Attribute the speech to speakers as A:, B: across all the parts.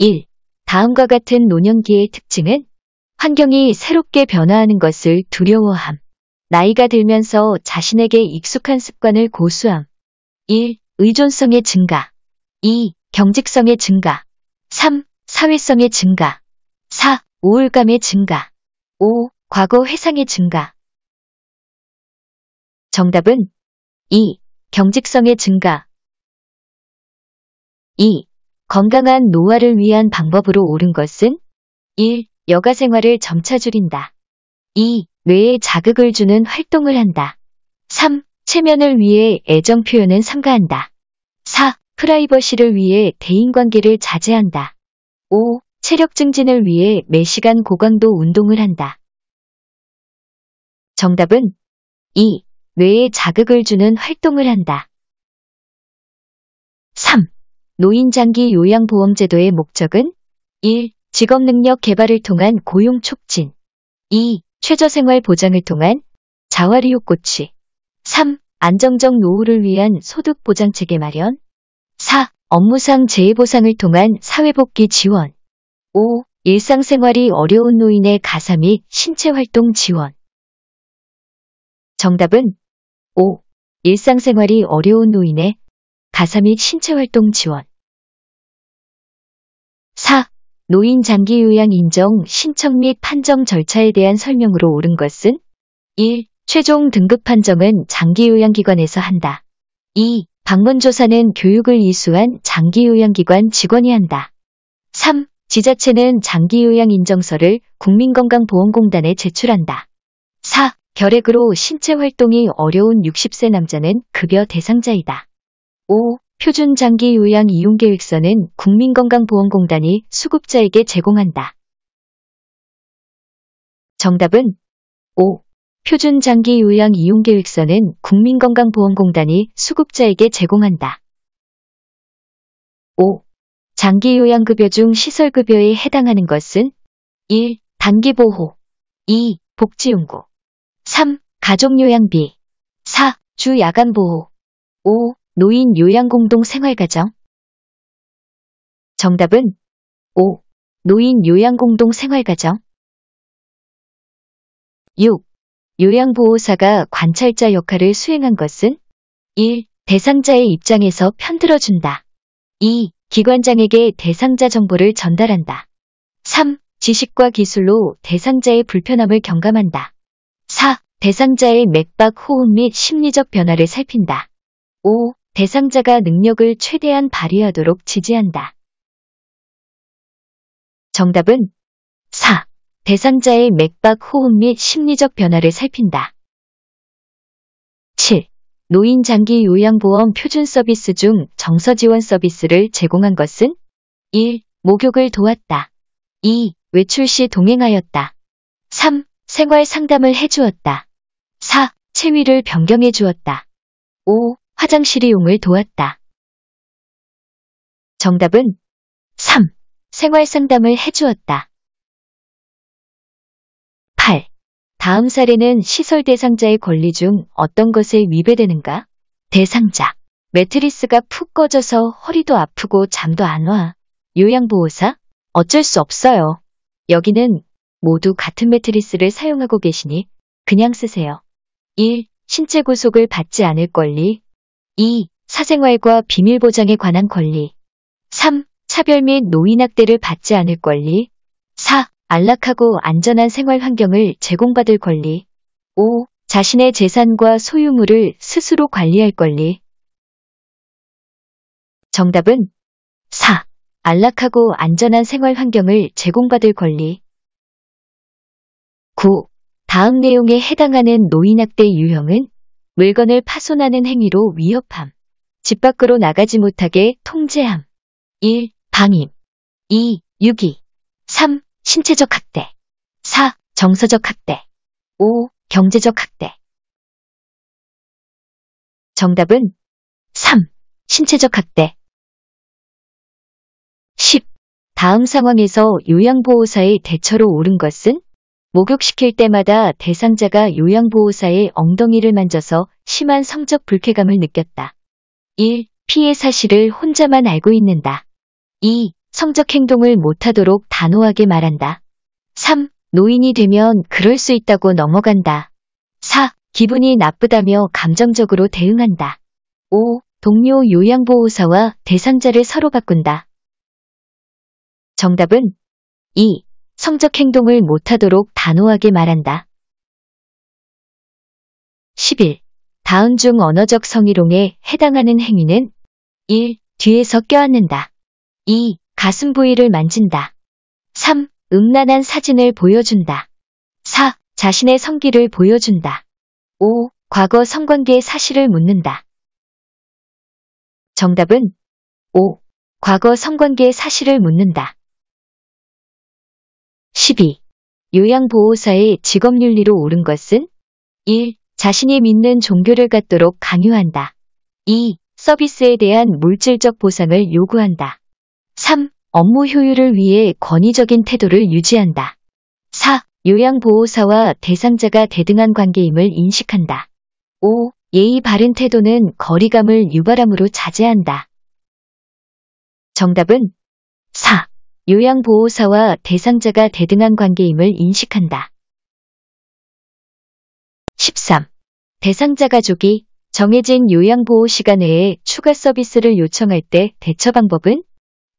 A: 1. 다음과 같은 노년기의 특징은 환경이 새롭게 변화하는 것을 두려워함. 나이가 들면서 자신에게 익숙한 습관을 고수함. 1. 의존성의 증가. 2. 경직성의 증가. 3. 사회성의 증가. 4. 우울감의 증가. 5. 과거 회상의 증가. 정답은 2. 경직성의 증가. 2. 건강한 노화를 위한 방법으로 옳은 것은 1. 여가 생활을 점차 줄인다. 2. 뇌에 자극을 주는 활동을 한다. 3. 체면을 위해 애정 표현은 삼가한다. 4. 프라이버시를 위해 대인관계를 자제한다. 5. 체력 증진을 위해 매시간 고강도 운동을 한다. 정답은 2. 뇌에 자극을 주는 활동을 한다. 3. 노인장기 요양보험제도의 목적은 1. 직업능력 개발을 통한 고용 촉진 2. 최저생활 보장을 통한 자활이웃고치 3. 안정적 노후를 위한 소득보장체계 마련 4. 업무상 재해보상을 통한 사회복귀 지원 5. 일상생활이 어려운 노인의 가사 및 신체활동 지원 정답은 5. 일상생활이 어려운 노인의 가사 및 신체활동 지원 4. 노인 장기 요양 인정 신청 및 판정 절차에 대한 설명으로 옳은 것은 1. 최종 등급 판정은 장기 요양기관에서 한다. 2. 방문조사는 교육을 이수한 장기 요양기관 직원이 한다. 3. 지자체는 장기 요양 인정서를 국민건강보험공단에 제출한다. 4. 결핵으로 신체 활동이 어려운 60세 남자는 급여 대상자이다. 5. 표준장기 요양 이용계획서는 국민건강보험공단이 수급자에게 제공한다. 정답은 5. 표준장기 요양 이용계획서는 국민건강보험공단이 수급자에게 제공한다. 5. 장기 요양급여 중 시설급여에 해당하는 것은 1. 단기보호 2. 복지연구 3. 가족요양비 4. 주야간보호 5. 노인 요양공동 생활가정 정답은 5. 노인 요양공동 생활가정 6. 요양보호사가 관찰자 역할을 수행한 것은 1. 대상자의 입장에서 편들어준다. 2. 기관장에게 대상자 정보를 전달한다. 3. 지식과 기술로 대상자의 불편함을 경감한다. 4. 대상자의 맥박 호흡 및 심리적 변화를 살핀다. 5. 대상자가 능력을 최대한 발휘하도록 지지한다. 정답은 4. 대상자의 맥박, 호흡 및 심리적 변화를 살핀다. 7. 노인 장기 요양보험 표준 서비스 중 정서 지원 서비스를 제공한 것은 1. 목욕을 도왔다. 2. 외출 시 동행하였다. 3. 생활 상담을 해주었다. 4. 체위를 변경해 주었다. 5. 화장실이 용을 도왔다. 정답은 3. 생활 상담을 해주었다. 8. 다음 사례는 시설 대상자의 권리 중 어떤 것에 위배되는가? 대상자. 매트리스가 푹 꺼져서 허리도 아프고 잠도 안 와. 요양보호사? 어쩔 수 없어요. 여기는 모두 같은 매트리스를 사용하고 계시니 그냥 쓰세요. 1. 신체 구속을 받지 않을 권리 2. 사생활과 비밀보장에 관한 권리 3. 차별 및 노인학대를 받지 않을 권리 4. 안락하고 안전한 생활 환경을 제공받을 권리 5. 자신의 재산과 소유물을 스스로 관리할 권리 정답은 4. 안락하고 안전한 생활 환경을 제공받을 권리 9. 다음 내용에 해당하는 노인학대 유형은 물건을 파손하는 행위로 위협함. 집 밖으로 나가지 못하게 통제함. 1. 방임. 2. 유기. 3. 신체적 학대. 4. 정서적 학대. 5. 경제적 학대. 정답은 3. 신체적 학대. 10. 다음 상황에서 요양보호사의 대처로 옳은 것은 목욕시킬 때마다 대상자가 요양보호사의 엉덩이를 만져서 심한 성적 불쾌감을 느꼈다. 1. 피해 사실을 혼자만 알고 있는다. 2. 성적 행동을 못하도록 단호하게 말한다. 3. 노인이 되면 그럴 수 있다고 넘어간다. 4. 기분이 나쁘다며 감정적으로 대응한다. 5. 동료 요양보호사와 대상자를 서로 바꾼다. 정답은 2. 성적 행동을 못하도록 단호하게 말한다. 11. 다음 중 언어적 성희롱에 해당하는 행위는 1. 뒤에서 껴안는다. 2. 가슴 부위를 만진다. 3. 음란한 사진을 보여준다. 4. 자신의 성기를 보여준다. 5. 과거 성관계 사실을 묻는다. 정답은 5. 과거 성관계 사실을 묻는다. 12. 요양보호사의 직업윤리로 옳은 것은 1. 자신이 믿는 종교를 갖도록 강요한다. 2. 서비스에 대한 물질적 보상을 요구한다. 3. 업무 효율을 위해 권위적인 태도를 유지한다. 4. 요양보호사와 대상자가 대등한 관계임을 인식한다. 5. 예의 바른 태도는 거리감을 유발함으로 자제한다. 정답은 4. 요양보호사와 대상자가 대등한 관계임을 인식한다. 13. 대상자 가족이 정해진 요양보호 시간 외에 추가 서비스를 요청할 때 대처 방법은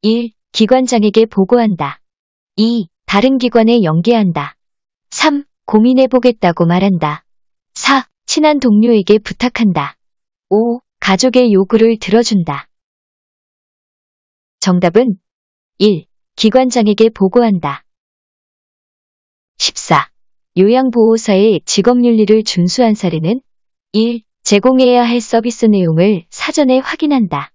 A: 1. 기관장에게 보고한다. 2. 다른 기관에 연계한다. 3. 고민해보겠다고 말한다. 4. 친한 동료에게 부탁한다. 5. 가족의 요구를 들어준다. 정답은 1. 기관장에게 보고한다. 14. 요양보호사의 직업윤리를 준수한 사례는 1. 제공해야 할 서비스 내용을 사전에 확인한다.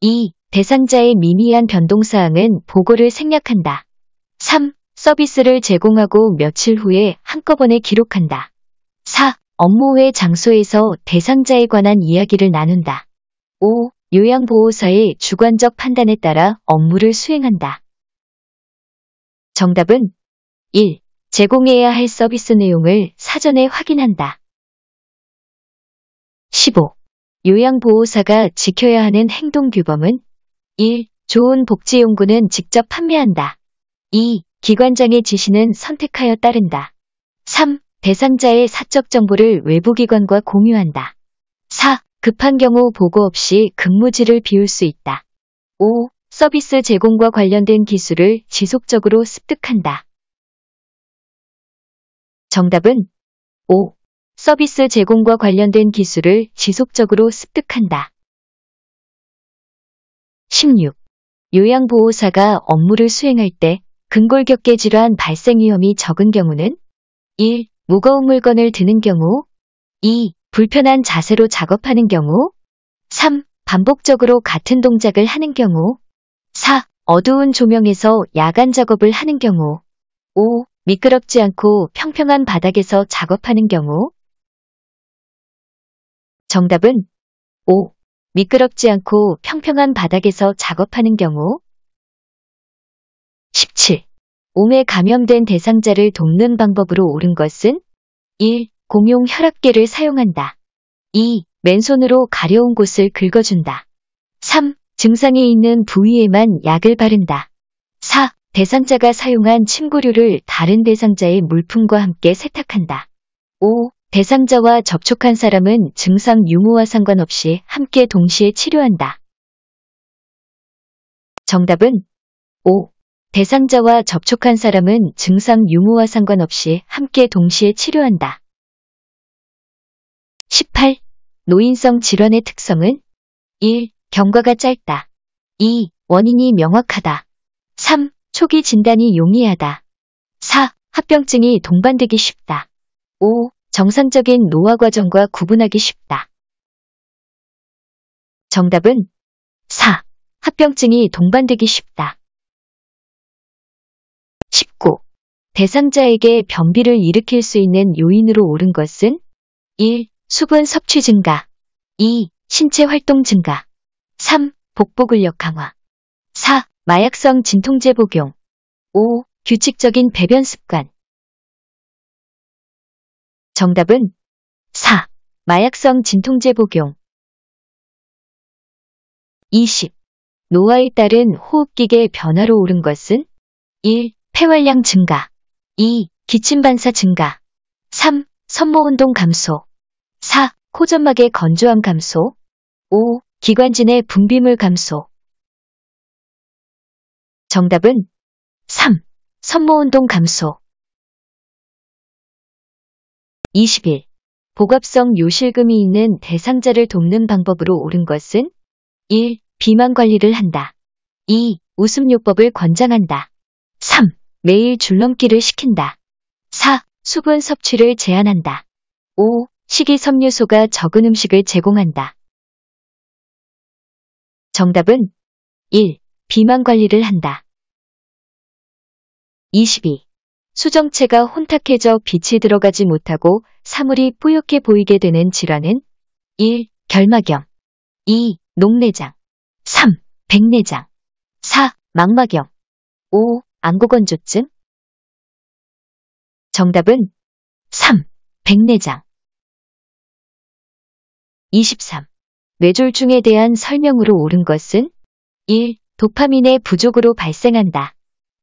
A: 2. 대상자의 미미한 변동사항은 보고를 생략한다. 3. 서비스를 제공하고 며칠 후에 한꺼번에 기록한다. 4. 업무 외 장소에서 대상자에 관한 이야기를 나눈다. 5. 요양보호사의 주관적 판단에 따라 업무를 수행한다. 정답은 1. 제공해야 할 서비스 내용을 사전에 확인한다. 15. 요양보호사가 지켜야 하는 행동규범은 1. 좋은 복지용구는 직접 판매한다. 2. 기관장의 지시는 선택하여 따른다. 3. 대상자의 사적 정보를 외부기관과 공유한다. 4. 급한 경우 보고 없이 근무지를 비울 수 있다. 5. 서비스 제공과 관련된 기술을 지속적으로 습득한다. 정답은 5. 서비스 제공과 관련된 기술을 지속적으로 습득한다. 16. 요양보호사가 업무를 수행할 때 근골격계 질환 발생 위험이 적은 경우는 1. 무거운 물건을 드는 경우 2. 불편한 자세로 작업하는 경우 3. 반복적으로 같은 동작을 하는 경우 4. 어두운 조명에서 야간 작업을 하는 경우 5. 미끄럽지 않고 평평한 바닥에서 작업하는 경우 정답은 5. 미끄럽지 않고 평평한 바닥에서 작업하는 경우 17. 몸에 감염된 대상자를 돕는 방법으로 옳은 것은 1. 공용 혈압계를 사용한다. 2. 맨손으로 가려운 곳을 긁어준다. 3. 증상이 있는 부위에만 약을 바른다. 4. 대상자가 사용한 침구류를 다른 대상자의 물품과 함께 세탁한다. 5. 대상자와 접촉한 사람은 증상 유무와 상관없이 함께 동시에 치료한다. 정답은 5. 대상자와 접촉한 사람은 증상 유무와 상관없이 함께 동시에 치료한다. 18. 노인성 질환의 특성은 1. 경과가 짧다. 2. 원인이 명확하다. 3. 초기 진단이 용이하다. 4. 합병증이 동반되기 쉽다. 5. 정상적인 노화 과정과 구분하기 쉽다. 정답은 4. 합병증이 동반되기 쉽다. 19. 대상자에게 변비를 일으킬 수 있는 요인으로 옳은 것은 1. 수분 섭취 증가 2. 신체 활동 증가 3. 복부근력 강화 4. 마약성 진통제 복용 5. 규칙적인 배변 습관 정답은 4. 마약성 진통제 복용 20. 노화에 따른 호흡기계 변화로 오른 것은 1. 폐활량 증가 2. 기침반사 증가 3. 섬모운동 감소 4. 코점막의 건조함 감소 5. 기관진의 분비물 감소. 정답은 3. 선모운동 감소. 21. 복합성 요실금이 있는 대상자를 돕는 방법으로 옳은 것은 1. 비만 관리를 한다. 2. 웃음요법을 권장한다. 3. 매일 줄넘기를 시킨다. 4. 수분 섭취를 제한한다. 5. 식이섬유소가 적은 음식을 제공한다. 정답은 1. 비만 관리를 한다. 22. 수정체가 혼탁해져 빛이 들어가지 못하고 사물이 뿌옇게 보이게 되는 질환은 1. 결막염 2. 녹내장 3. 백내장 4. 망막염 5. 안구건조증 정답은 3. 백내장 23. 뇌졸중에 대한 설명으로 옳은 것은 1. 도파민의 부족으로 발생한다.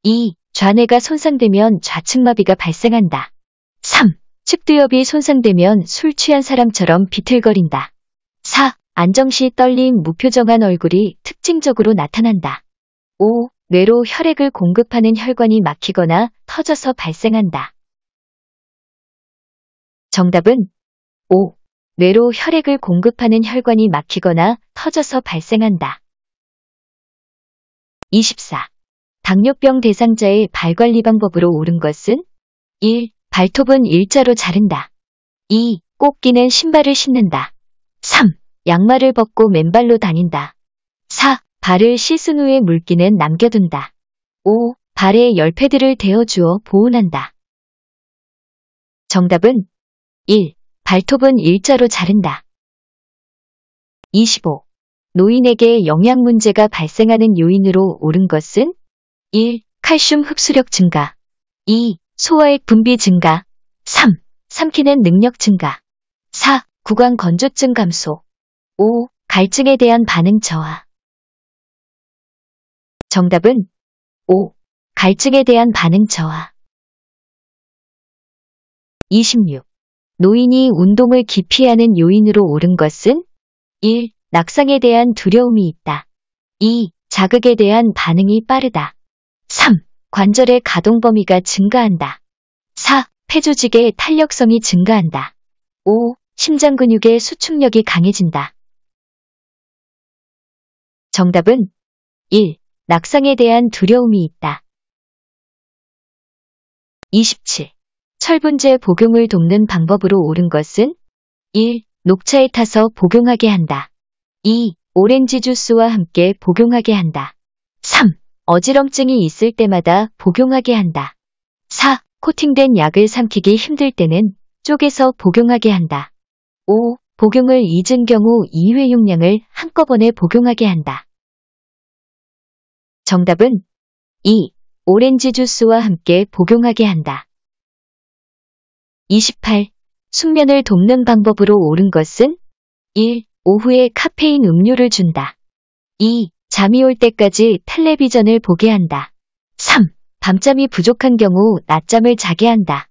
A: 2. 좌뇌가 손상되면 좌측마비가 발생한다. 3. 측두엽이 손상되면 술 취한 사람처럼 비틀거린다. 4. 안정시 떨림 무표정한 얼굴이 특징적으로 나타난다. 5. 뇌로 혈액을 공급하는 혈관이 막히거나 터져서 발생한다. 정답은 5. 뇌로 혈액을 공급하는 혈관이 막히거나 터져서 발생한다. 24. 당뇨병 대상자의 발 관리 방법으로 옳은 것은 1. 발톱은 일자로 자른다. 2. 꽂기는 신발을 신는다. 3. 양말을 벗고 맨발로 다닌다. 4. 발을 씻은 후에 물기는 남겨둔다. 5. 발에 열패들을 대어주어 보온한다. 정답은 1. 발톱은 일자로 자른다. 25. 노인에게 영양 문제가 발생하는 요인으로 옳은 것은 1. 칼슘 흡수력 증가 2. 소화액 분비 증가 3. 삼키는 능력 증가 4. 구강 건조증 감소 5. 갈증에 대한 반응 저하 정답은 5. 갈증에 대한 반응 저하 26. 노인이 운동을 기피하는 요인으로 옳은 것은 1. 낙상에 대한 두려움이 있다. 2. 자극에 대한 반응이 빠르다. 3. 관절의 가동 범위가 증가한다. 4. 폐조직의 탄력성이 증가한다. 5. 심장 근육의 수축력이 강해진다. 정답은 1. 낙상에 대한 두려움이 있다. 27. 철분제 복용을 돕는 방법으로 옳은 것은 1. 녹차에 타서 복용하게 한다. 2. 오렌지 주스와 함께 복용하게 한다. 3. 어지럼증이 있을 때마다 복용하게 한다. 4. 코팅된 약을 삼키기 힘들 때는 쪼개서 복용하게 한다. 5. 복용을 잊은 경우 2회 용량을 한꺼번에 복용하게 한다. 정답은 2. 오렌지 주스와 함께 복용하게 한다. 28. 숙면을 돕는 방법으로 옳은 것은 1. 오후에 카페인 음료를 준다. 2. 잠이 올 때까지 텔레비전을 보게 한다. 3. 밤잠이 부족한 경우 낮잠을 자게 한다.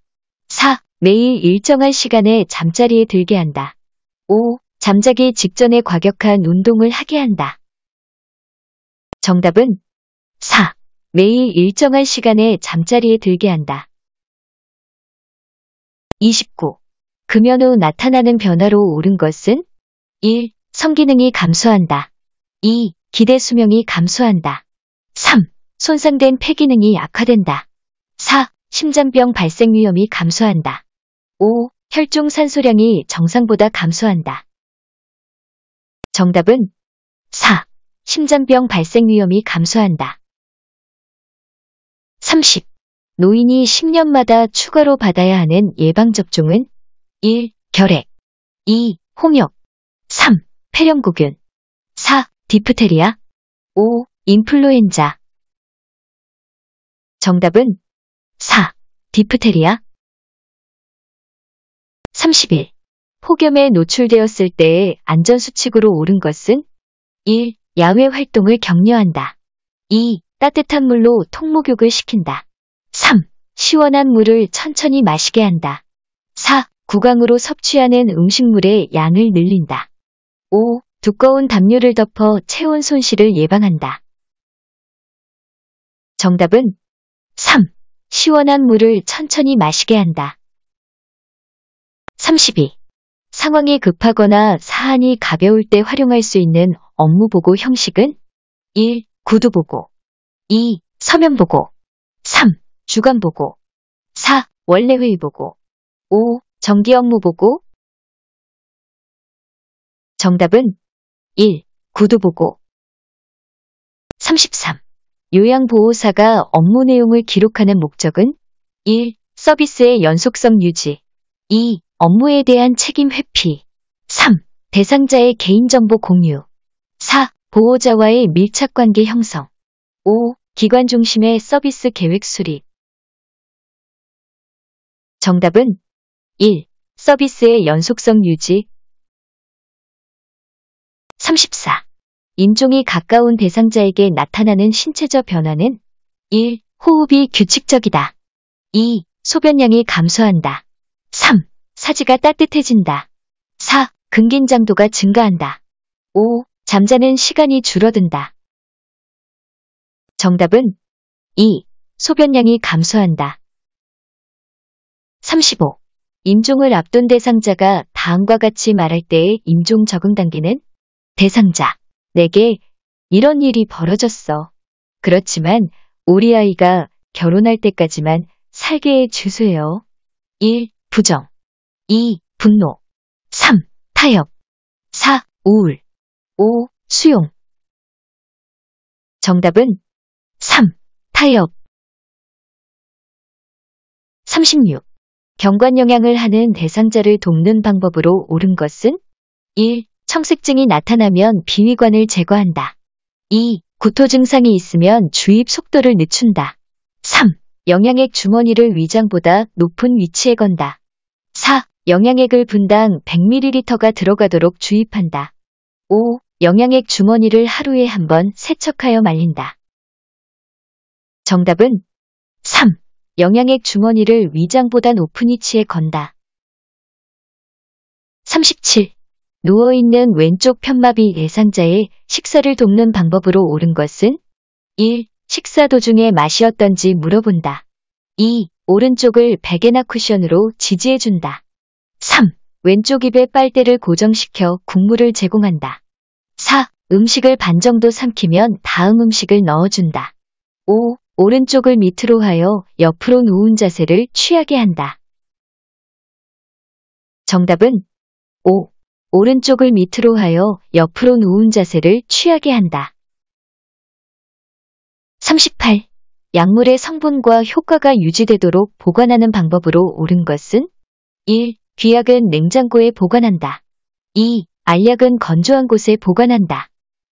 A: 4. 매일 일정한 시간에 잠자리에 들게 한다. 5. 잠자기 직전에 과격한 운동을 하게 한다. 정답은 4. 매일 일정한 시간에 잠자리에 들게 한다. 29. 금연 후 나타나는 변화로 오른 것은 1. 성기능이 감소한다. 2. 기대 수명이 감소한다. 3. 손상된 폐기능이 악화된다 4. 심장병 발생 위험이 감소한다. 5. 혈중 산소량이 정상보다 감소한다. 정답은 4. 심장병 발생 위험이 감소한다. 30. 노인이 10년마다 추가로 받아야 하는 예방접종은 1. 결핵 2. 홍역 3. 폐렴구균 4. 디프테리아 5. 인플루엔자 정답은 4. 디프테리아 30일 폭염에 노출되었을 때의 안전수칙으로 옳은 것은 1. 야외 활동을 격려한다. 2. 따뜻한 물로 통목욕을 시킨다. 3. 시원한 물을 천천히 마시게 한다. 4. 구강으로 섭취하는 음식물의 양을 늘린다. 5. 두꺼운 담요를 덮어 체온 손실을 예방한다. 정답은 3. 시원한 물을 천천히 마시게 한다. 32. 상황이 급하거나 사안이 가벼울 때 활용할 수 있는 업무보고 형식은 1. 구두보고 2. 서면보고 3. 주간 보고 4. 원래 회의 보고 5. 정기 업무 보고 정답은 1. 구두 보고 33. 요양보호사가 업무 내용을 기록하는 목적은 1. 서비스의 연속성 유지 2. 업무에 대한 책임 회피 3. 대상자의 개인정보 공유 4. 보호자와의 밀착관계 형성 5. 기관 중심의 서비스 계획 수립 정답은 1. 서비스의 연속성 유지 34. 인종이 가까운 대상자에게 나타나는 신체적 변화는 1. 호흡이 규칙적이다. 2. 소변량이 감소한다. 3. 사지가 따뜻해진다. 4. 근긴장도가 증가한다. 5. 잠자는 시간이 줄어든다. 정답은 2. 소변량이 감소한다. 35. 임종을 앞둔 대상자가 다음과 같이 말할 때의 임종 적응 단계는 대상자, 내게 이런 일이 벌어졌어. 그렇지만 우리 아이가 결혼할 때까지만 살게 해주세요. 1. 부정 2. 분노 3. 타협 4. 우울 5. 수용 정답은 3. 타협 36. 경관 영향을 하는 대상자를 돕는 방법으로 옳은 것은 1. 청색증이 나타나면 비위관을 제거한다. 2. 구토 증상이 있으면 주입 속도를 늦춘다. 3. 영양액 주머니를 위장보다 높은 위치에 건다. 4. 영양액을 분당 100ml가 들어가도록 주입한다. 5. 영양액 주머니를 하루에 한 번 세척하여 말린다. 정답은 3. 영양액 주머니를 위장보다 높은 위치에 건다. 37. 누워있는 왼쪽 편마비 예상자의 식사를 돕는 방법으로 옳은 것은 1. 식사 도중에 맛이 어떤지 물어본다. 2. 오른쪽을 베개나 쿠션으로 지지해준다. 3. 왼쪽 입에 빨대를 고정시켜 국물을 제공한다. 4. 음식을 반 정도 삼키면 다음 음식을 넣어준다. 5. 오른쪽을 밑으로 하여 옆으로 누운 자세를 취하게 한다. 정답은 5. 오른쪽을 밑으로 하여 옆으로 누운 자세를 취하게 한다. 38. 약물의 성분과 효과가 유지되도록 보관하는 방법으로 옳은 것은 1. 귀약은 냉장고에 보관한다. 2. 알약은 건조한 곳에 보관한다.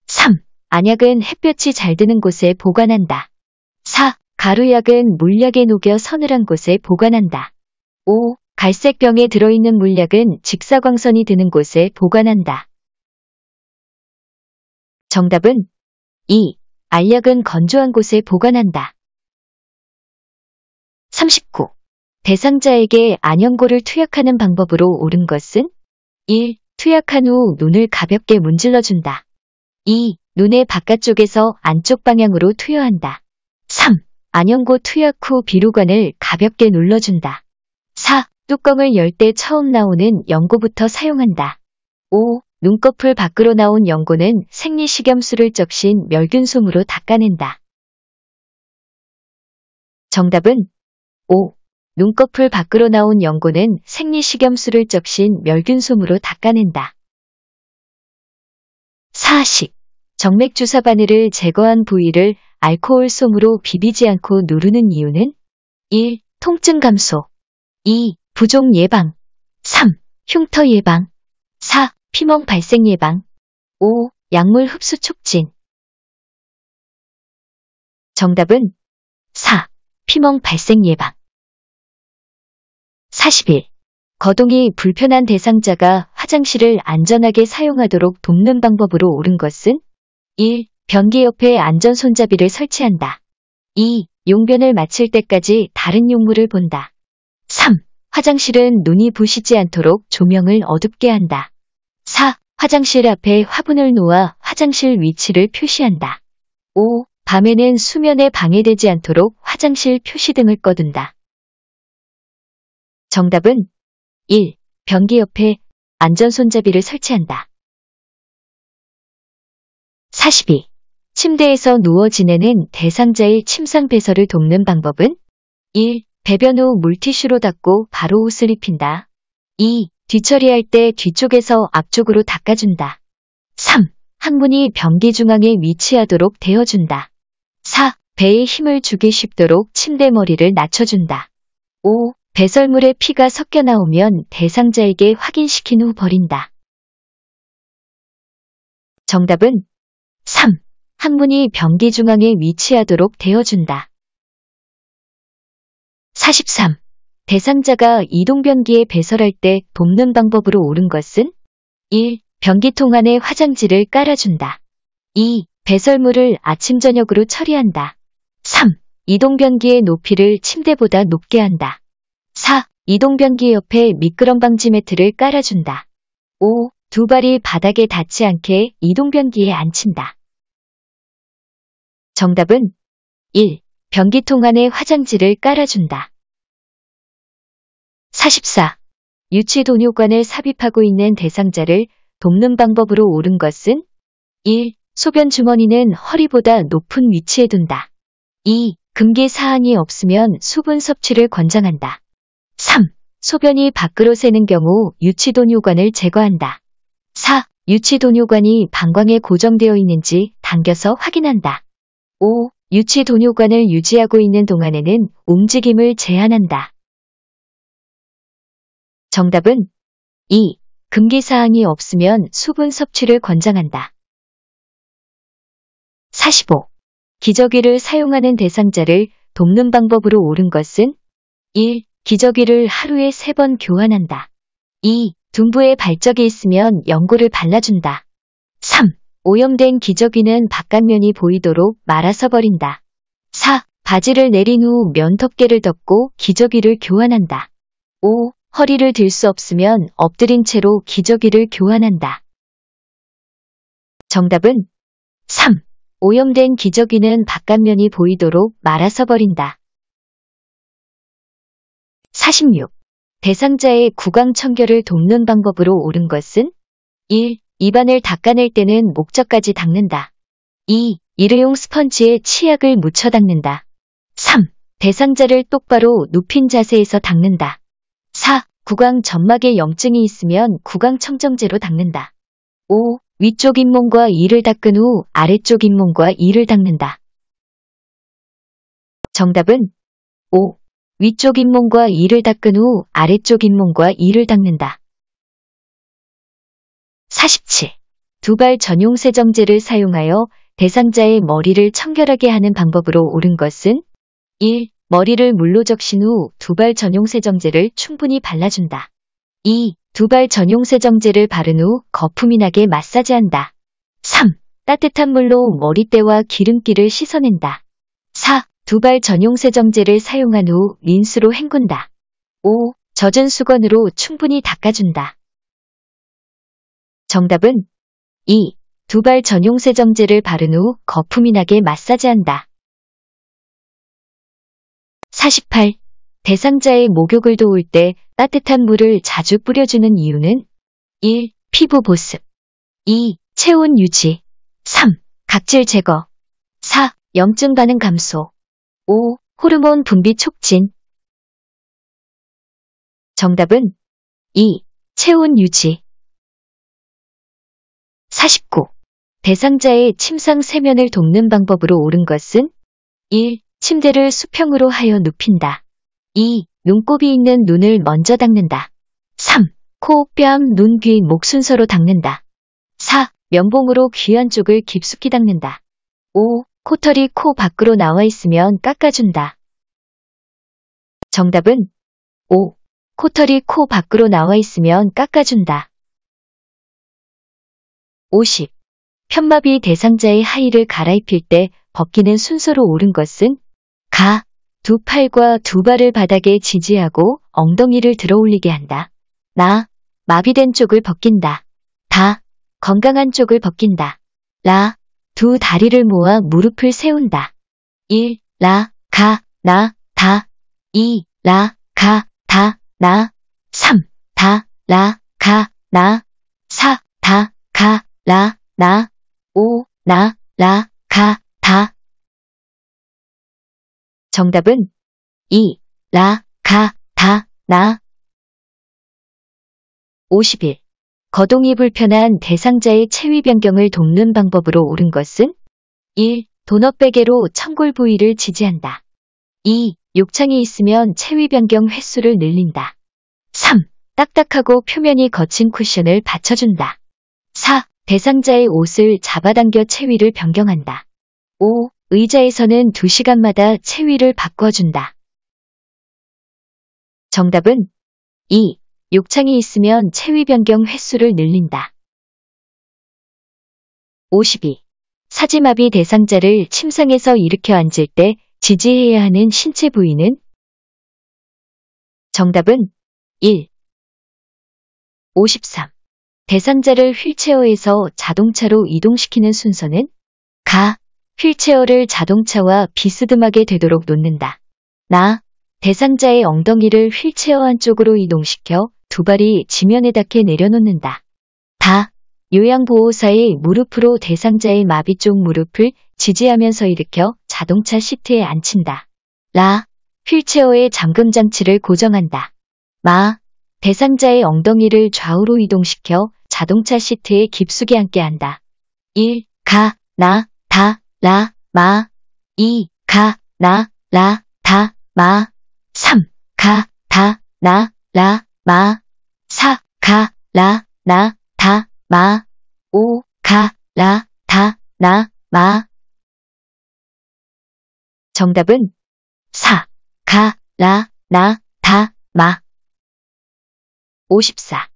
A: 3. 안약은 햇볕이 잘 드는 곳에 보관한다. 4. 가루약은 물약에 녹여 서늘한 곳에 보관한다. 5. 갈색병에 들어있는 물약은 직사광선이 드는 곳에 보관한다. 정답은 2. 알약은 건조한 곳에 보관한다. 39. 대상자에게 안연고를 투약하는 방법으로 옳은 것은 1. 투약한 후 눈을 가볍게 문질러준다. 2. 눈의 바깥쪽에서 안쪽 방향으로 투여한다. 3. 안연고 투약 후 비루관을 가볍게 눌러준다. 4. 뚜껑을 열 때 처음 나오는 연고부터 사용한다. 5. 눈꺼풀 밖으로 나온 연고는 생리식염수를 적신 멸균솜으로 닦아낸다. 정답은 5. 눈꺼풀 밖으로 나온 연고는 생리식염수를 적신 멸균솜으로 닦아낸다. 4식. 정맥주사 바늘을 제거한 부위를 알코올솜으로 비비지 않고 누르는 이유는 1. 통증 감소 2. 부종 예방 3. 흉터 예방 4. 피멍 발생 예방 5. 약물 흡수 촉진 정답은 4. 피멍 발생 예방 41. 거동이 불편한 대상자가 화장실을 안전하게 사용하도록 돕는 방법으로 옳은 것은 1. 변기 옆에 안전 손잡이를 설치한다. 2. 용변을 마칠 때까지 다른 용물을 본다. 3. 화장실은 눈이 부시지 않도록 조명을 어둡게 한다. 4. 화장실 앞에 화분을 놓아 화장실 위치를 표시한다. 5. 밤에는 수면에 방해되지 않도록 화장실 표시등을 꺼둔다. 정답은 1. 변기 옆에 안전손잡이를 설치한다. 42. 침대에서 누워 지내는 대상자의 침상 배설을 돕는 방법은 1. 배변 후 물티슈로 닦고 바로 옷을 입힌다. 2. 뒤처리할 때 뒤쪽에서 앞쪽으로 닦아준다. 3. 항문이 변기 중앙에 위치하도록 대어준다. 4. 배에 힘을 주기 쉽도록 침대 머리를 낮춰준다. 5. 배설물에 피가 섞여 나오면 대상자에게 확인시킨 후 버린다. 정답은 3. 항문이 변기 중앙에 위치하도록 되어준다. 43. 대상자가 이동변기에 배설할 때 돕는 방법으로 옳은 것은 1. 변기통 안에 화장지를 깔아준다. 2. 배설물을 아침 저녁으로 처리한다. 3. 이동변기의 높이를 침대보다 높게 한다. 4. 이동변기 옆에 미끄럼 방지 매트를 깔아준다. 5. 두 발이 바닥에 닿지 않게 이동변기에 앉힌다. 정답은 1. 변기통 안에 화장지를 깔아준다. 44. 유치 동요관을 삽입하고 있는 대상자를 돕는 방법으로 옳은 것은 1. 소변 주머니는 허리보다 높은 위치에 둔다. 2. 금기 사항이 없으면 수분 섭취를 권장한다. 3. 소변이 밖으로 새는 경우 유치동 요관을 제거한다. 4. 유치동 요관이 방광에 고정되어 있는지 당겨서 확인한다. 5. 유치 동요관을 유지하고 있는 동안에는 움직임을 제한한다. 정답은 2. 금기사항이 없으면 수분 섭취를 권장한다. 45. 기저귀를 사용하는 대상자를 돕는 방법으로 옳은 것은 1. 기저귀를 하루에 3번 교환한다. 2. 둥부에 발적이 있으면 연고를 발라준다. 3. 오염된 기저귀는 바깥면이 보이도록 말아서 버린다. 4. 바지를 내린 후면턱개를 덮고 기저귀를 교환한다. 5. 허리를 들 수 없으면 엎드린 채로 기저귀를 교환한다. 정답은 3. 오염된 기저귀는 바깥면이 보이도록 말아서 버린다. 46. 대상자의 구강 청결을 돕는 방법으로 옳은 것은 1. 입안을 닦아낼 때는 목젖까지 닦는다. 2. 일회용 스펀지에 치약을 묻혀 닦는다. 3. 대상자를 똑바로 눕힌 자세에서 닦는다. 4. 구강 점막에 염증이 있으면 구강 청정제로 닦는다. 5. 위쪽 잇몸과 이를 닦은 후 아래쪽 잇몸과 이를 닦는다. 정답은 5. 위쪽 잇몸과 이를 닦은 후 아래쪽 잇몸과 이를 닦는다. 47. 두발 전용 세정제를 사용하여 대상자의 머리를 청결하게 하는 방법으로 옳은 것은 1. 머리를 물로 적신 후 두발 전용 세정제를 충분히 발라준다. 2. 두발 전용 세정제를 바른 후 거품이 나게 마사지한다. 3. 따뜻한 물로 머리때와 기름기를 씻어낸다. 4. 두발 전용 세정제를 사용한 후 린스로 헹군다. 5. 젖은 수건으로 충분히 닦아준다. 정답은 2. 두발 전용 세정제를 바른 후 거품이 나게 마사지한다. 48. 대상자의 목욕을 도울 때 따뜻한 물을 자주 뿌려주는 이유는 1. 피부 보습 2. 체온 유지 3. 각질 제거 4. 염증 반응 감소 5. 호르몬 분비 촉진 정답은 2. 체온 유지 49. 대상자의 침상 세면을 돕는 방법으로 옳은 것은 1. 침대를 수평으로 하여 눕힌다. 2. 눈곱이 있는 눈을 먼저 닦는다. 3. 코, 뺨, 눈, 귀, 목 순서로 닦는다. 4. 면봉으로 귀 안쪽을 깊숙이 닦는다. 5. 코털이 코 밖으로 나와 있으면 깎아준다. 정답은 5. 코털이 코 밖으로 나와 있으면 깎아준다. 50. 편마비 대상자의 하의를 갈아입힐 때 벗기는 순서로 옳은 것은 가, 두 팔과 두 발을 바닥에 지지하고 엉덩이를 들어 올리게 한다. 나, 마비된 쪽을 벗긴다. 다, 건강한 쪽을 벗긴다. 라, 두 다리를 모아 무릎을 세운다. 1. 라, 가, 나, 다. 2. 라, 가, 다, 나. 3. 다, 라, 가, 나. 4. 다, 가, 라, 나, 오, 나, 라, 가, 다. 정답은 이, 라, 가, 다, 나. 51. 거동이 불편한 대상자의 체위 변경을 돕는 방법으로 옳은 것은 1. 도넛 베개로 청골 부위를 지지한다. 2. 욕창이 있으면 체위 변경 횟수를 늘린다. 3. 딱딱하고 표면이 거친 쿠션을 받쳐준다. 4. 대상자의 옷을 잡아당겨 체위를 변경한다. 5. 의자에서는 2시간마다 체위를 바꿔준다. 정답은 2. 욕창이 있으면 체위 변경 횟수를 늘린다. 52. 사지마비 대상자를 침상에서 일으켜 앉을 때 지지해야 하는 신체 부위는? 정답은 1. 53. 대상자를 휠체어에서 자동차로 이동시키는 순서는 가, 휠체어를 자동차와 비스듬하게 되도록 놓는다. 나, 대상자의 엉덩이를 휠체어 한쪽으로 이동시켜 두 발이 지면에 닿게 내려놓는다. 다, 요양보호사의 무릎으로 대상자의 마비 쪽 무릎을 지지하면서 일으켜 자동차 시트에 앉힌다. 라, 휠체어의 잠금 장치를 고정한다. 마, 대상자의 엉덩이를 좌우로 이동시켜 자동차 시트에 깊숙이 앉게 한다. 1. 가, 나, 다, 라, 마 2. 가, 나, 라, 다, 마 3. 가, 다, 나, 라, 마 4. 가, 라, 나, 다, 마 5. 가, 라, 다, 나, 마 정답은 4. 가, 라, 나, 다, 마 54.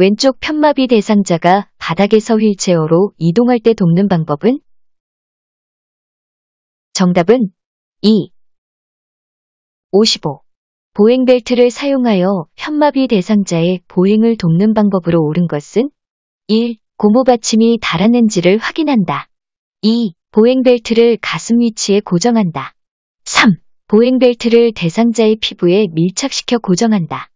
A: 왼쪽 편마비 대상자가 바닥에서 휠체어로 이동할 때 돕는 방법은? 정답은 2. 55. 보행벨트를 사용하여 편마비 대상자의 보행을 돕는 방법으로 옳은 것은? 1. 고무 받침이 달았는지를 확인한다. 2. 보행벨트를 가슴 위치에 고정한다. 3. 보행벨트를 대상자의 피부에 밀착시켜 고정한다.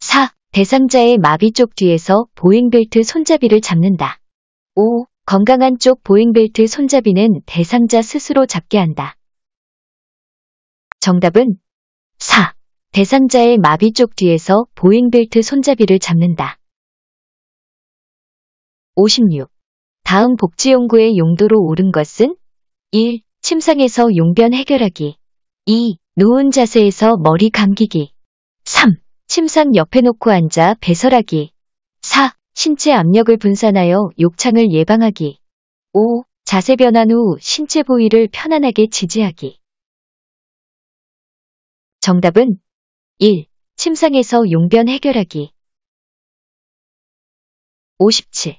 A: 4. 대상자의 마비 쪽 뒤에서 보잉벨트 손잡이를 잡는다. 5. 건강한 쪽보잉벨트 손잡이는 대상자 스스로 잡게 한다. 정답은 4. 대상자의 마비 쪽 뒤에서 보잉벨트 손잡이를 잡는다. 56. 다음 복지연구의 용도로 옳은 것은 1. 침상에서 용변 해결하기 2. 누운 자세에서 머리 감기기 3. 침상 옆에 놓고 앉아 배설하기. 4. 신체 압력을 분산하여 욕창을 예방하기. 5. 자세 변환 후 신체 부위를 편안하게 지지하기. 정답은 1. 침상에서 용변 해결하기. 57.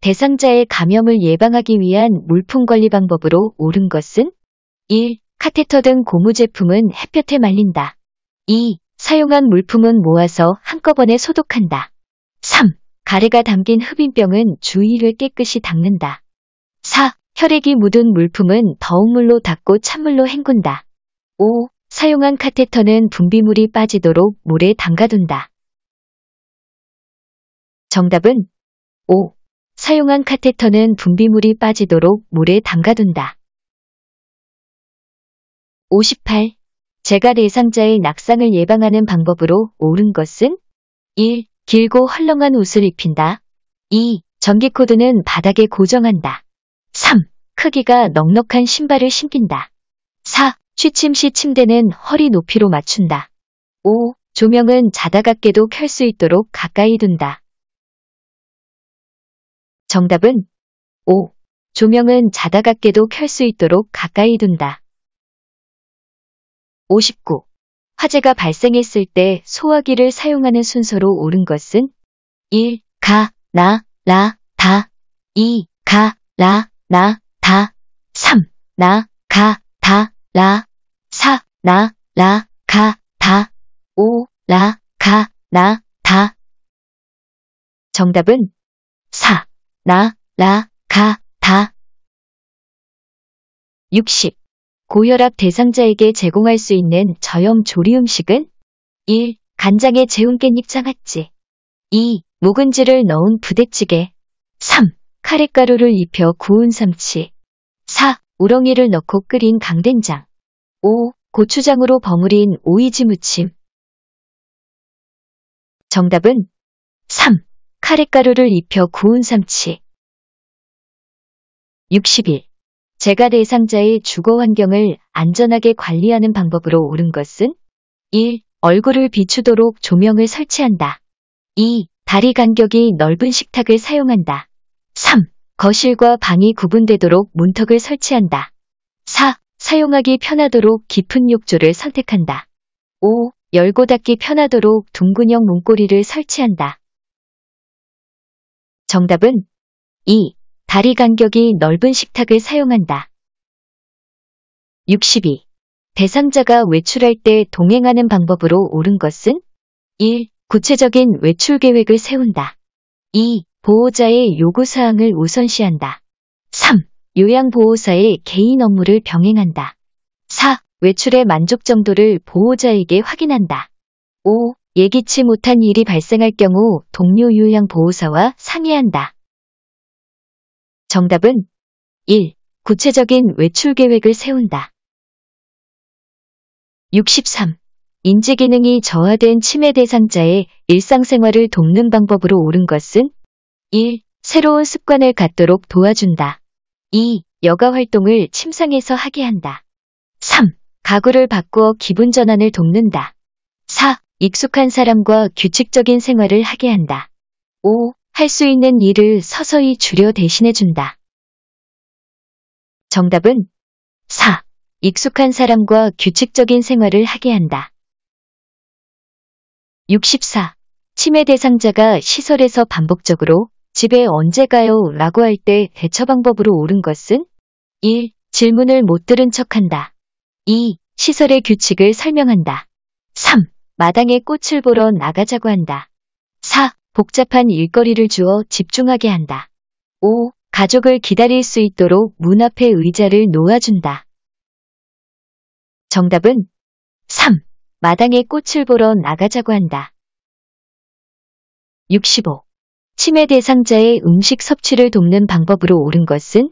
A: 대상자의 감염을 예방하기 위한 물품 관리 방법으로 옳은 것은 1. 카테터 등 고무 제품은 햇볕에 말린다. 2. 사용한 물품은 모아서 한꺼번에 소독한다. 3. 가래가 담긴 흡인병은 주위를 깨끗이 닦는다. 4. 혈액이 묻은 물품은 더운 물로 닦고 찬물로 헹군다. 5. 사용한 카테터는 분비물이 빠지도록 물에 담가둔다. 정답은 5. 사용한 카테터는 분비물이 빠지도록 물에 담가둔다. 58. 제가 대상자의 낙상을 예방하는 방법으로 옳은 것은 1. 길고 헐렁한 옷을 입힌다. 2. 전기코드는 바닥에 고정한다. 3. 크기가 넉넉한 신발을 신긴다. 4. 취침 시 침대는 허리 높이로 맞춘다. 5. 조명은 자다가 깨도 켤 수 있도록 가까이 둔다. 정답은 5. 조명은 자다가 깨도 켤 수 있도록 가까이 둔다. 59. 화재가 발생했을 때 소화기를 사용하는 순서로 옳은 것은 1. 가, 나, 라, 다 2. 가, 라, 나, 다 3. 나, 가, 다, 라 4. 나, 라, 가, 다 5. 라, 가, 나, 다 정답은 4. 나, 라, 가, 다 60. 고혈압 대상자에게 제공할 수 있는 저염 조리 음식은 1. 간장에 재운 깻잎 장아찌 2. 묵은지를 넣은 부대찌개 3. 카레가루를 입혀 구운 삼치 4. 우렁이를 넣고 끓인 강된장 5. 고추장으로 버무린 오이지 무침 정답은 3. 카레가루를 입혀 구운 삼치 61. 제가 대상자의 주거 환경을 안전하게 관리하는 방법으로 옳은 것은 1. 얼굴을 비추도록 조명을 설치한다. 2. 다리 간격이 넓은 식탁을 사용한다. 3. 거실과 방이 구분되도록 문턱을 설치한다. 4. 사용하기 편하도록 깊은 욕조를 선택한다. 5. 열고 닫기 편하도록 둥근형 문고리를 설치한다. 정답은 2. 다리 간격이 넓은 식탁을 사용한다. 62. 대상자가 외출할 때 동행하는 방법으로 옳은 것은 1. 구체적인 외출 계획을 세운다. 2. 보호자의 요구사항을 우선시한다. 3. 요양보호사의 개인 업무를 병행한다. 4. 외출의 만족 정도를 보호자에게 확인한다. 5. 예기치 못한 일이 발생할 경우 동료 요양보호사와 상의한다. 정답은 1. 구체적인 외출 계획을 세운다. 63. 인지기능이 저하된 치매 대상자의 일상생활을 돕는 방법으로 옳은 것은 1. 새로운 습관을 갖도록 도와준다. 2. 여가 활동을 침상에서 하게 한다. 3. 가구를 바꾸어 기분 전환을 돕는다. 4. 익숙한 사람과 규칙적인 생활을 하게 한다. 5. 할수 있는 일을 서서히 줄여 대신해준다. 정답은 4. 익숙한 사람과 규칙적인 생활을 하게 한다. 64. 치매 대상자가 시설에서 반복적으로 집에 언제 가요? 라고 할 때 대처 방법으로 옳은 것은 1. 질문을 못 들은 척한다. 2. 시설의 규칙을 설명한다. 3. 마당에 꽃을 보러 나가자고 한다. 4. 복잡한 일거리를 주어 집중하게 한다. 5. 가족을 기다릴 수 있도록 문 앞에 의자를 놓아준다. 정답은 3. 마당에 꽃을 보러 나가자고 한다. 65. 치매 대상자의 음식 섭취를 돕는 방법으로 옳은 것은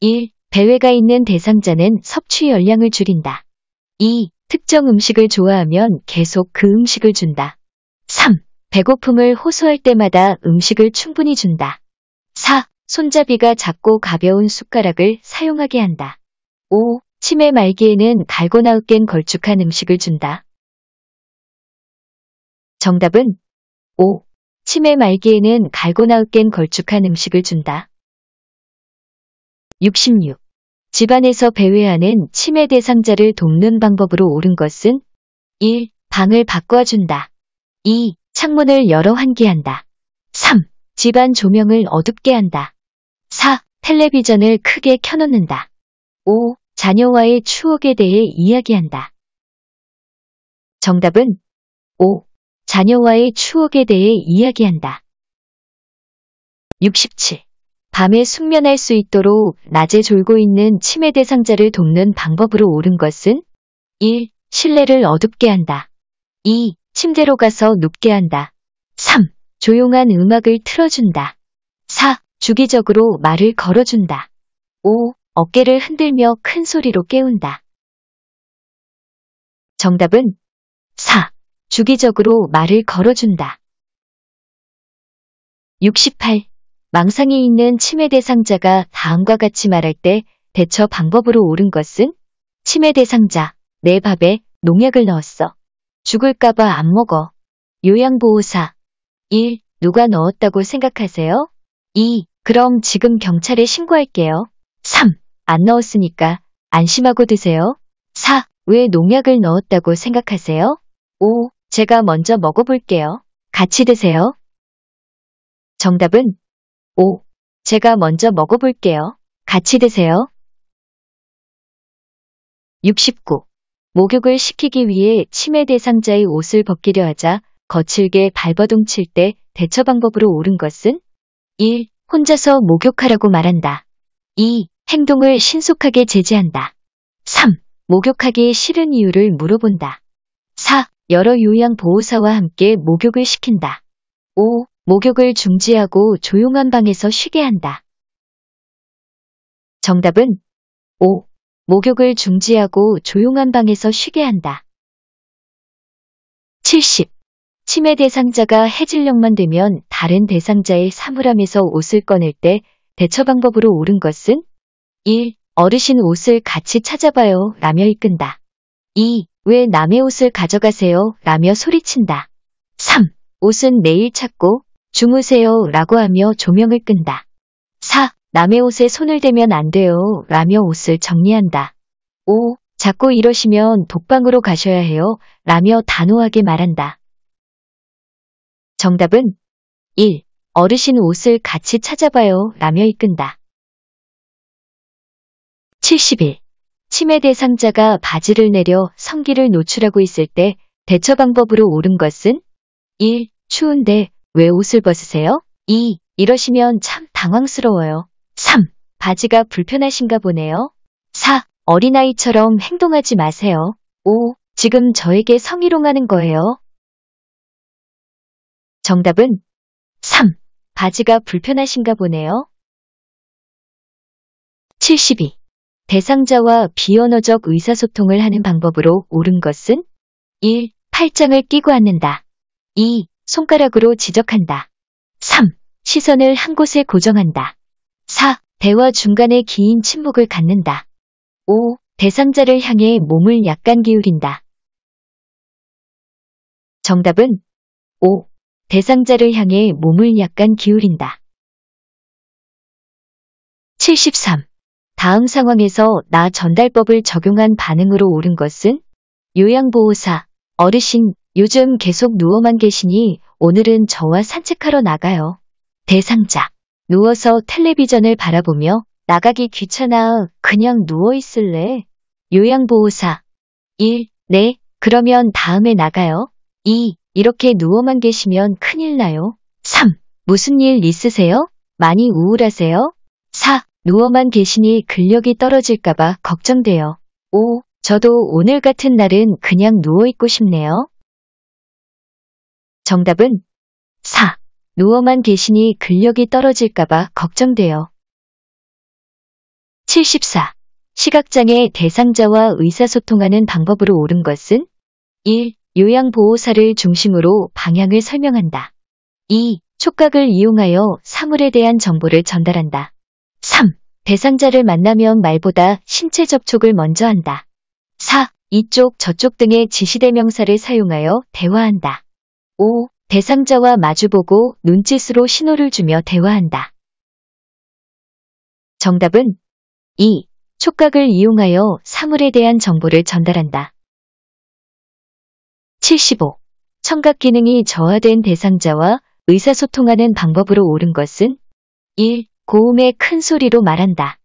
A: 1. 배회가 있는 대상자는 섭취 열량을 줄인다. 2. 특정 음식을 좋아하면 계속 그 음식을 준다. 3. 배고픔을 호소할 때마다 음식을 충분히 준다. 4. 손잡이가 작고 가벼운 숟가락을 사용하게 한다. 5. 치매 말기에는 달고 나으깬 걸쭉한 음식을 준다. 정답은 5. 치매 말기에는 갈고 나으깬 걸쭉한 음식을 준다. 66. 집안에서 배회하는 치매 대상자를 돕는 방법으로 옳은 것은 1. 방을 바꿔준다. 2. 창문을 열어 환기한다. 3. 집안 조명을 어둡게 한다. 4. 텔레비전을 크게 켜놓는다. 5. 자녀와의 추억에 대해 이야기한다. 정답은 5. 자녀와의 추억에 대해 이야기한다. 67. 밤에 숙면할 수 있도록 낮에 졸고 있는 치매 대상자를 돕는 방법으로 옳은 것은 1. 실내를 어둡게 한다. 2. 침대로 가서 눕게 한다. 3. 조용한 음악을 틀어준다. 4. 주기적으로 말을 걸어준다. 5. 어깨를 흔들며 큰 소리로 깨운다. 정답은 4. 주기적으로 말을 걸어준다. 68. 망상이 있는 치매 대상자가 다음과 같이 말할 때 대처 방법으로 옳은 것은 치매 대상자, 내 밥에 농약을 넣었어. 죽을까봐 안 먹어. 요양보호사 1. 누가 넣었다고 생각하세요? 2. 그럼 지금 경찰에 신고할게요. 3. 안 넣었으니까 안심하고 드세요. 4. 왜 농약을 넣었다고 생각하세요? 5. 제가 먼저 먹어볼게요. 같이 드세요. 정답은 5. 제가 먼저 먹어볼게요. 같이 드세요. 69. 목욕을 시키기 위해 치매 대상자의 옷을 벗기려 하자 거칠게 발버둥 칠 때 대처 방법으로 옳은 것은 1. 혼자서 목욕하라고 말한다. 2. 행동을 신속하게 제재한다. 3. 목욕하기 싫은 이유를 물어본다. 4. 여러 요양보호사와 함께 목욕을 시킨다. 5. 목욕을 중지하고 조용한 방에서 쉬게 한다. 정답은 5. 목욕을 중지하고 조용한 방에서 쉬게 한다. 70. 치매 대상자가 해질녘만 되면 다른 대상자의 사물함에서 옷을 꺼낼 때 대처 방법으로 옳은 것은 1. 어르신 옷을 같이 찾아봐요 라며 이끈다. 2. 왜 남의 옷을 가져가세요 라며 소리친다. 3. 옷은 내일 찾고 주무세요 라고 하며 조명을 끈다. 4. 남의 옷에 손을 대면 안 돼요 라며 옷을 정리한다. 5. 자꾸 이러시면 독방으로 가셔야 해요 라며 단호하게 말한다. 정답은 1. 어르신 옷을 같이 찾아봐요 라며 이끈다. 71. 치매 대상자가 바지를 내려 성기를 노출하고 있을 때 대처 방법으로 옳은 것은 1. 추운데 왜 옷을 벗으세요? 2. 이러시면 참 당황스러워요. 3. 바지가 불편하신가 보네요. 4. 어린아이처럼 행동하지 마세요. 5. 지금 저에게 성희롱하는 거예요. 정답은 3. 바지가 불편하신가 보네요. 72. 대상자와 비언어적 의사소통을 하는 방법으로 옳은 것은 1. 팔짱을 끼고 앉는다. 2. 손가락으로 지적한다. 3. 시선을 한 곳에 고정한다. 4. 대화 중간에 긴 침묵을 갖는다. 5. 대상자를 향해 몸을 약간 기울인다. 정답은 5. 대상자를 향해 몸을 약간 기울인다. 73. 다음 상황에서 나 전달법을 적용한 반응으로 옳은 것은 요양보호사, 어르신, 요즘 계속 누워만 계시니 오늘은 저와 산책하러 나가요. 대상자 누워서 텔레비전을 바라보며 나가기 귀찮아 그냥 누워있을래. 요양보호사 1. 네, 그러면 다음에 나가요. 2. 이렇게 누워만 계시면 큰일 나요. 3. 무슨 일 있으세요? 많이 우울하세요? 4. 누워만 계시니 근력이 떨어질까봐 걱정돼요. 5. 저도 오늘 같은 날은 그냥 누워있고 싶네요. 정답은 4. 누워만 계시니 근력이 떨어질까봐 걱정돼요. 74. 시각장애 대상자와 의사소통하는 방법으로 옳은 것은 1. 요양보호사를 중심으로 방향을 설명한다. 2. 촉각을 이용하여 사물에 대한 정보를 전달한다. 3. 대상자를 만나면 말보다 신체 접촉을 먼저 한다. 4. 이쪽 저쪽 등의 지시대명사를 사용하여 대화한다. 5. 대상자와 마주보고 눈짓으로 신호를 주며 대화한다. 정답은 2. 촉각을 이용하여 사물에 대한 정보를 전달한다. 75. 청각 기능이 저하된 대상자와 의사소통하는 방법으로 옳은 것은 1. 고음의 큰 소리로 말한다.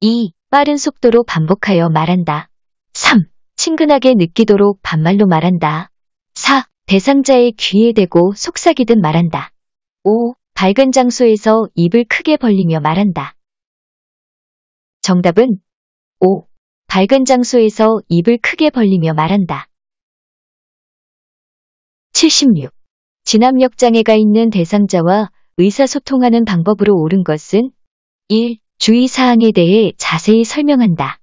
A: 2. 빠른 속도로 반복하여 말한다. 3. 친근하게 느끼도록 반말로 말한다. 4. 대상자의 귀에 대고 속삭이듯 말한다. 5. 밝은 장소에서 입을 크게 벌리며 말한다. 정답은 5. 밝은 장소에서 입을 크게 벌리며 말한다. 76. 진압력 장애가 있는 대상자와 의사소통하는 방법으로 옳은 것은 1. 주의사항에 대해 자세히 설명한다.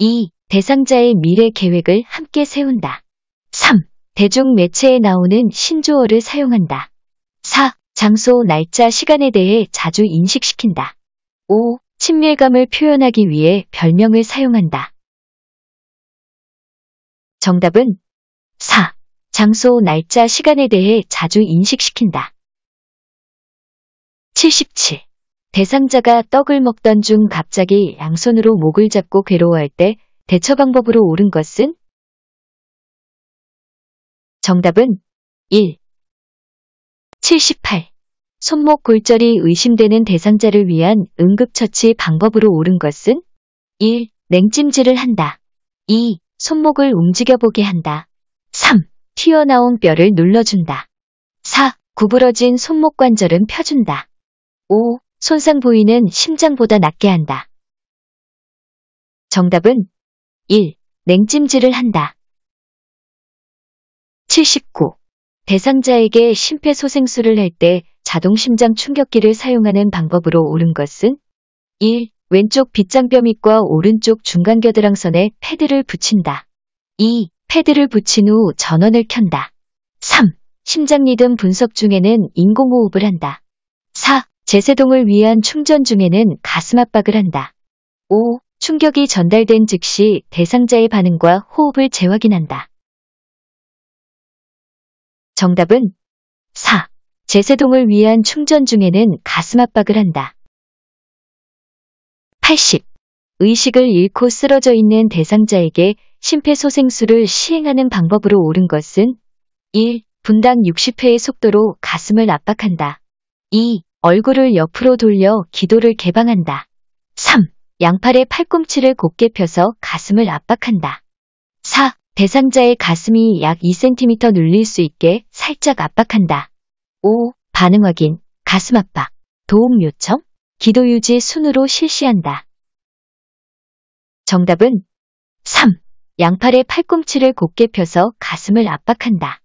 A: 2. 대상자의 미래 계획을 함께 세운다. 대중 매체에 나오는 신조어를 사용한다. 4. 장소, 날짜, 시간에 대해 자주 인식시킨다. 5. 친밀감을 표현하기 위해 별명을 사용한다. 정답은 4. 장소, 날짜, 시간에 대해 자주 인식시킨다. 77. 대상자가 떡을 먹던 중 갑자기 양손으로 목을 잡고 괴로워할 때 대처 방법으로 옳은 것은 정답은 1. 78. 손목 골절이 의심되는 대상자를 위한 응급처치 방법으로 옳은 것은 1. 냉찜질을 한다. 2. 손목을 움직여보게 한다. 3. 튀어나온 뼈를 눌러준다. 4. 구부러진 손목 관절은 펴준다. 5. 손상 부위는 심장보다 낮게 한다. 정답은 1. 냉찜질을 한다. 79. 대상자에게 심폐소생술을 할 때 자동 심장 충격기를 사용하는 방법으로 옳은 것은 1. 왼쪽 빗장뼈 밑과 오른쪽 중간 겨드랑선에 패드를 붙인다. 2. 패드를 붙인 후 전원을 켠다. 3. 심장 리듬 분석 중에는 인공호흡을 한다. 4. 제세동을 위한 충전 중에는 가슴 압박을 한다. 5. 충격이 전달된 즉시 대상자의 반응과 호흡을 재확인한다. 정답은 4. 제세동을 위한 충전 중에는 가슴 압박을 한다. 80. 의식을 잃고 쓰러져 있는 대상자에게 심폐소생술을 시행하는 방법으로 옳은 것은 1. 분당 60회의 속도로 가슴을 압박한다. 2. 얼굴을 옆으로 돌려 기도를 개방한다. 3. 양팔의 팔꿈치를 곧게 펴서 가슴을 압박한다. 대상자의 가슴이 약 2cm 눌릴 수 있게 살짝 압박한다. 5. 반응 확인, 가슴 압박, 도움 요청, 기도 유지 순으로 실시한다. 정답은 3. 양팔의 팔꿈치를 곧게 펴서 가슴을 압박한다.